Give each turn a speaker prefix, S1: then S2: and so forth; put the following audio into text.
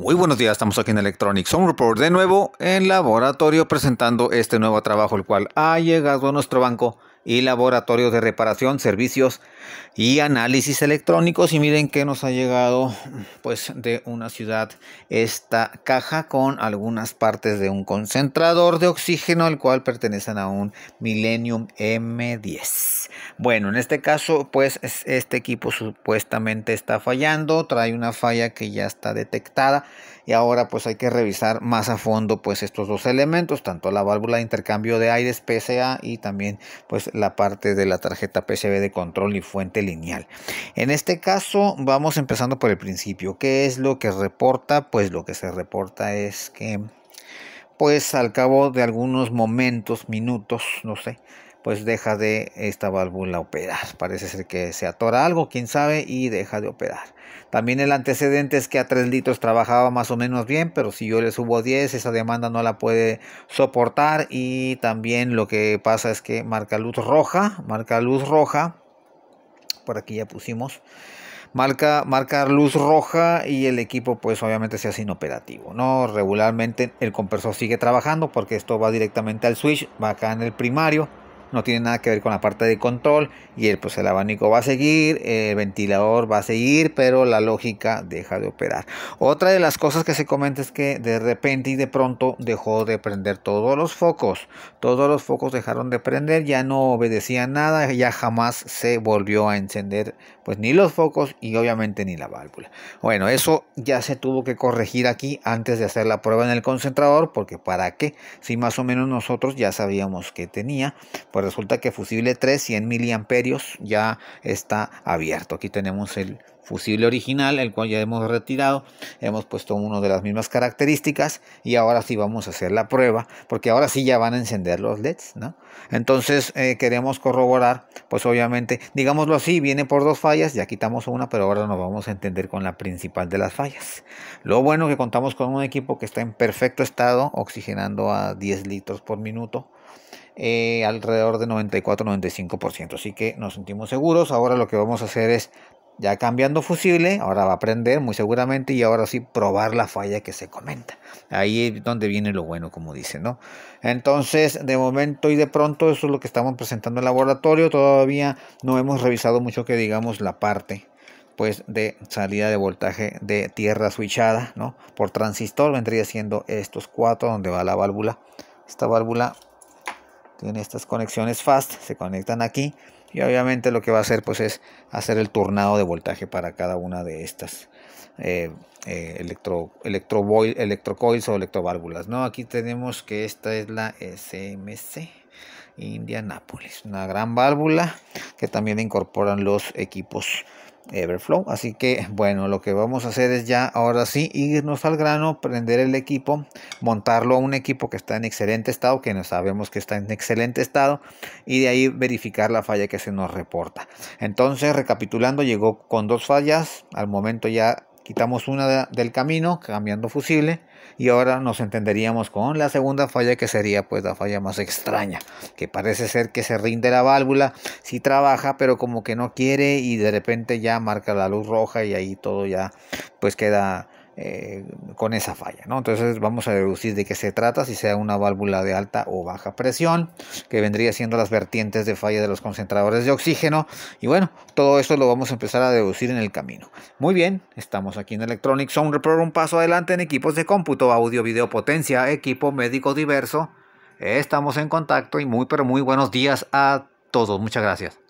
S1: Muy buenos días, estamos aquí en Electronic Sound Report de nuevo en laboratorio presentando este nuevo trabajo el cual ha llegado a nuestro banco y laboratorio de reparación, servicios y análisis electrónicos y miren que nos ha llegado pues de una ciudad esta caja con algunas partes de un concentrador de oxígeno el cual pertenecen a un Millennium M10. Bueno, en este caso, pues este equipo supuestamente está fallando, trae una falla que ya está detectada y ahora pues hay que revisar más a fondo pues estos dos elementos, tanto la válvula de intercambio de aire PSA y también pues la parte de la tarjeta PCB de control y fuente lineal. En este caso, vamos empezando por el principio. ¿Qué es lo que reporta? Pues lo que se reporta es que pues al cabo de algunos momentos, minutos, no sé, pues deja de esta válvula operar. Parece ser que se atora algo, quién sabe, y deja de operar. También el antecedente es que a 3 litros trabajaba más o menos bien, pero si yo le subo 10, esa demanda no la puede soportar. Y también lo que pasa es que marca luz roja, marca luz roja, por aquí ya pusimos marca, luz roja y el equipo pues obviamente se hace inoperativo. ¿no? Regularmente el compresor sigue trabajando porque esto va directamente al switch, va acá en el primario no tiene nada que ver con la parte de control y el, pues el abanico va a seguir, el ventilador va a seguir, pero la lógica deja de operar. Otra de las cosas que se comenta es que de repente y de pronto dejó de prender todos los focos. Todos los focos dejaron de prender, ya no obedecía nada, ya jamás se volvió a encender pues ni los focos y obviamente ni la válvula. Bueno, eso ya se tuvo que corregir aquí antes de hacer la prueba en el concentrador porque para qué si más o menos nosotros ya sabíamos que tenía, pues, pues resulta que fusible 3 100 miliamperios ya está abierto aquí tenemos el fusible original el cual ya hemos retirado hemos puesto uno de las mismas características y ahora sí vamos a hacer la prueba porque ahora sí ya van a encender los leds ¿no? entonces eh, queremos corroborar pues obviamente digámoslo así viene por dos fallas ya quitamos una pero ahora nos vamos a entender con la principal de las fallas lo bueno que contamos con un equipo que está en perfecto estado oxigenando a 10 litros por minuto eh, alrededor de 94-95%. Así que nos sentimos seguros. Ahora lo que vamos a hacer es, ya cambiando fusible, ahora va a prender muy seguramente y ahora sí probar la falla que se comenta. Ahí es donde viene lo bueno, como dicen, ¿no? Entonces, de momento y de pronto, eso es lo que estamos presentando en el laboratorio. Todavía no hemos revisado mucho que digamos la parte pues de salida de voltaje de tierra switchada, ¿no? Por transistor vendría siendo estos cuatro donde va la válvula. Esta válvula tiene estas conexiones fast, se conectan aquí y obviamente lo que va a hacer pues es hacer el turnado de voltaje para cada una de estas eh, eh, electro, electrocoils o electroválvulas. ¿no? Aquí tenemos que esta es la SMC Indianapolis una gran válvula que también incorporan los equipos Everflow. Así que bueno, lo que vamos a hacer es ya ahora sí irnos al grano, prender el equipo, montarlo a un equipo que está en excelente estado, que no sabemos que está en excelente estado, y de ahí verificar la falla que se nos reporta. Entonces, recapitulando, llegó con dos fallas, al momento ya Quitamos una del camino cambiando fusible y ahora nos entenderíamos con la segunda falla que sería pues la falla más extraña, que parece ser que se rinde la válvula, si trabaja pero como que no quiere y de repente ya marca la luz roja y ahí todo ya pues queda eh, con esa falla. ¿no? Entonces vamos a deducir de qué se trata, si sea una válvula de alta o baja presión, que vendría siendo las vertientes de falla de los concentradores de oxígeno. Y bueno, todo esto lo vamos a empezar a deducir en el camino. Muy bien, estamos aquí en Electronic Sound Repro un paso adelante en equipos de cómputo, audio, video, potencia, equipo médico diverso. Estamos en contacto y muy pero muy buenos días a todos. Muchas gracias.